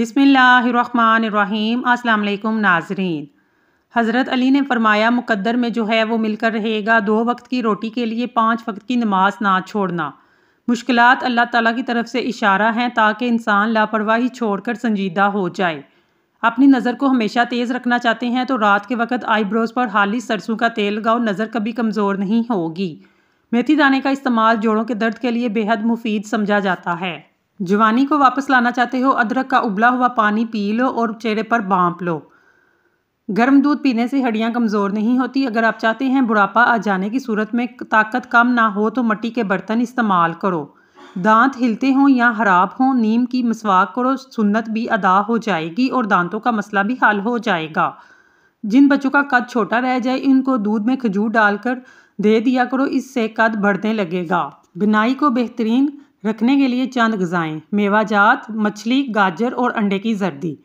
बिसमीम् अल्लाम नाजरीन हज़रत अली ने फ़रमाया मुकद्दर में जो है वो मिलकर रहेगा दो वक्त की रोटी के लिए पाँच वक्त की नमाज ना छोड़ना मुश्किल अल्लाह ताला की तरफ से इशारा हैं ताकि इंसान लापरवाही छोड़कर संजीदा हो जाए अपनी नज़र को हमेशा तेज़ रखना चाहते हैं तो रात के वक्त आईब्रोज़ पर हाली सरसों का तेल लगाओ नज़र कभी कमज़ोर नहीं होगी मेथी दाने का इस्तेमाल जोड़ों के दर्द के लिए बेहद मुफीद समझा जाता है जवानी को वापस लाना चाहते हो अदरक का उबला हुआ पानी पी लो और चेहरे पर बांप लो गर्म दूध पीने से हड्डियां कमज़ोर नहीं होती अगर आप चाहते हैं बुढ़ापा आ जाने की सूरत में ताकत कम ना हो तो मट्टी के बर्तन इस्तेमाल करो दांत हिलते हों या खराब हों नीम की मसवाक करो सुन्नत भी अदा हो जाएगी और दांतों का मसला भी हल हो जाएगा जिन बच्चों का कद छोटा रह जाए इनको दूध में खजूर डालकर दे दिया करो इससे कद बढ़ने लगेगा बिनाई को बेहतरीन रखने के लिए चंद गज़ाएँ मेवाजात मछली गाजर और अंडे की जर्दी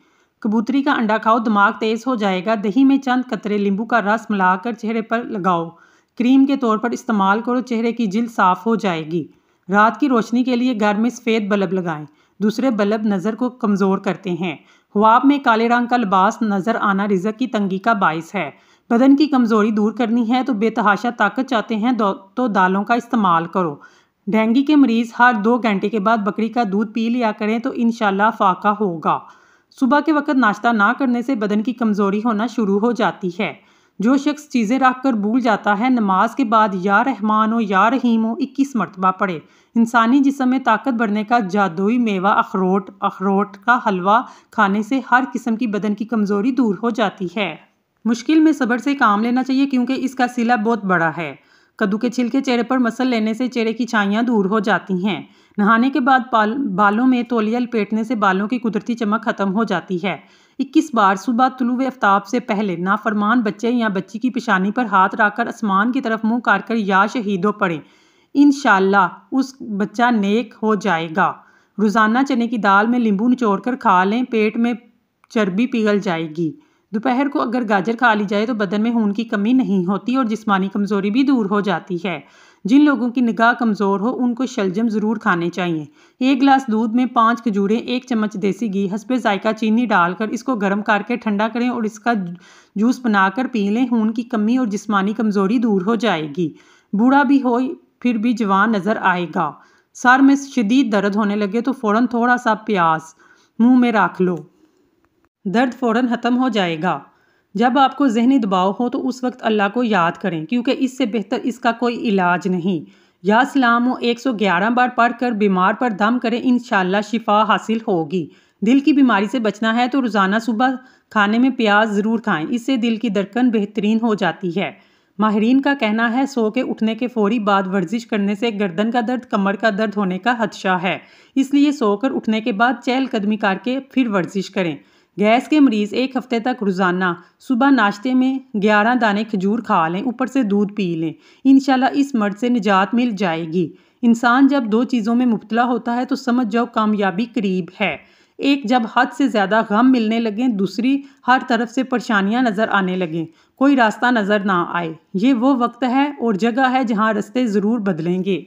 कबूतरी का अंडा खाओ दिमाग तेज़ हो जाएगा दही में चंद कतरे नींबू का रस मिलाकर चेहरे पर लगाओ क्रीम के तौर पर इस्तेमाल करो चेहरे की जिल्द साफ़ हो जाएगी रात की रोशनी के लिए घर में सफ़ेद बल्ब लगाएं दूसरे बल्ब नज़र को कमज़ोर करते हैं ख्वाब में काले रंग का लिबास नज़र आना रिजक की तंगी का बायस है बदन की कमज़ोरी दूर करनी है तो बेतहाशा ताकत चाहते हैं तो दालों का इस्तेमाल करो डेंगू के मरीज़ हर दो घंटे के बाद बकरी का दूध पी लिया करें तो इन फाका होगा सुबह के वक्त नाश्ता ना करने से बदन की कमज़ोरी होना शुरू हो जाती है जो शख्स चीज़ें रख कर भूल जाता है नमाज के बाद या रहमान हो या रहीम हो इक्कीस मरतबा पढ़े इंसानी जिसम में ताकत बढ़ने का जादुई मेवा अखरोट अखरोट का हलवा खाने से हर किस्म की बदन की कमज़ोरी दूर हो जाती है मुश्किल में सब्र से काम लेना चाहिए क्योंकि इसका सिला बहुत बड़ा है कद्दू के छिलके चेहरे पर मसल लेने से चेहरे की छाइयाँ दूर हो जाती हैं नहाने के बाद बाल बालों में तौलिया लपेटने से बालों की कुदरती चमक खत्म हो जाती है 21 बार सुबह तुलुव आफ्ताब से पहले नाफरमान बच्चे या बच्ची की पेशानी पर हाथ रखकर आसमान की तरफ मुंह कार कर या शहीदों पड़े इन उस बच्चा नेक हो जाएगा रोज़ाना चने की दाल में नींबू निचोड़ कर खा लें पेट में चर्बी पिघल जाएगी दोपहर को अगर गाजर खा ली जाए तो बदन में खून की कमी नहीं होती और जिस्मानी कमज़ोरी भी दूर हो जाती है जिन लोगों की निगाह कमज़ोर हो उनको शलजम ज़रूर खाने चाहिए एक गिलास दूध में पाँच खजूरें एक चम्मच देसी घी हंसपे जायका चीनी डालकर इसको गर्म करके ठंडा करें और इसका जूस बनाकर पी लें खून की कमी और जिस्मानी कमज़ोरी दूर हो जाएगी बूढ़ा भी हो फिर भी जवान नज़र आएगा सर में शदीद दर्द होने लगे तो फ़ौरन थोड़ा सा प्याज मुंह में रख लो दर्द फ़ौर ख़त्म हो जाएगा जब आपको जहनी दबाव हो तो उस वक्त अल्लाह को याद करें क्योंकि इससे बेहतर इसका कोई इलाज नहीं या सलाम एक सौ ग्यारह बार पढ़ कर बीमार पर दम करें इन शिफा हासिल होगी दिल की बीमारी से बचना है तो रोज़ाना सुबह खाने में प्याज ज़रूर खाएं इससे दिल की धड़कन बेहतरीन हो जाती है माहरीन का कहना है सो के उठने के फौरी बाद वर्जिश करने से गर्दन का दर्द कमर का दर्द होने का खदशा है इसलिए सोकर उठने के बाद चहल कदमी करके फिर वर्जिश करें गैस के मरीज़ एक हफ्ते तक रोज़ाना सुबह नाश्ते में ग्यारह दाने खजूर खा लें ऊपर से दूध पी लें इन इस मर्द से निजात मिल जाएगी इंसान जब दो चीज़ों में मुबतला होता है तो समझ जाओ कामयाबी करीब है एक जब हद से ज़्यादा गम मिलने लगें दूसरी हर तरफ से परेशानियां नज़र आने लगें कोई रास्ता नज़र ना आए ये वो वक्त है और जगह है जहाँ रास्ते ज़रूर बदलेंगे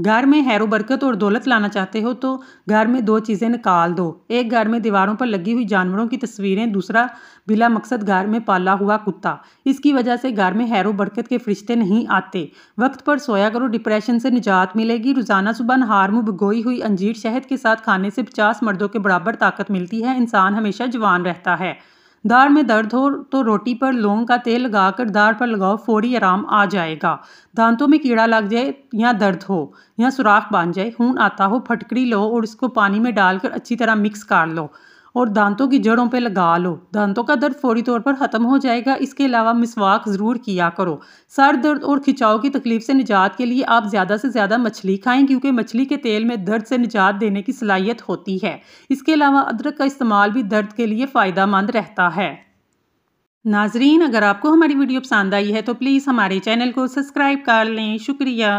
घर में हैरो बरकत और दौलत लाना चाहते हो तो घर में दो चीज़ें निकाल दो एक घर में दीवारों पर लगी हुई जानवरों की तस्वीरें दूसरा बिला मकसद घर में पाला हुआ कुत्ता इसकी वजह से घर में हैरो बरकत के फरिश्ते नहीं आते वक्त पर सोया करो डिप्रेशन से निजात मिलेगी रोज़ाना सुबह नहार मुँह भिगोई हुई अंजीर शहद के साथ खाने से पचास मर्दों के बराबर ताकत मिलती है इंसान हमेशा जवान रहता है दाढ़ में दर्द हो तो रोटी पर लौंग का तेल लगाकर दाढ़ पर लगाओ फौरी आराम आ जाएगा दांतों में कीड़ा लग जाए या दर्द हो या सुराख बांध जाए खून आता हो फटकड़ी लो और इसको पानी में डालकर अच्छी तरह मिक्स कर लो और दांतों की जड़ों पर लगा लो दांतों का दर्द फौरी तौर पर ख़त्म हो जाएगा इसके अलावा मिसवाक ज़रूर किया करो सर दर्द और खिंचाव की तकलीफ़ से निजात के लिए आप ज़्यादा से ज़्यादा मछली खाएं क्योंकि मछली के तेल में दर्द से निजात देने की सलाहियत होती है इसके अलावा अदरक का इस्तेमाल भी दर्द के लिए फ़ायदा मंद रहता है नाजरीन अगर आपको हमारी वीडियो पसंद आई है तो प्लीज़ हमारे चैनल को सब्सक्राइब कर लें शुक्रिया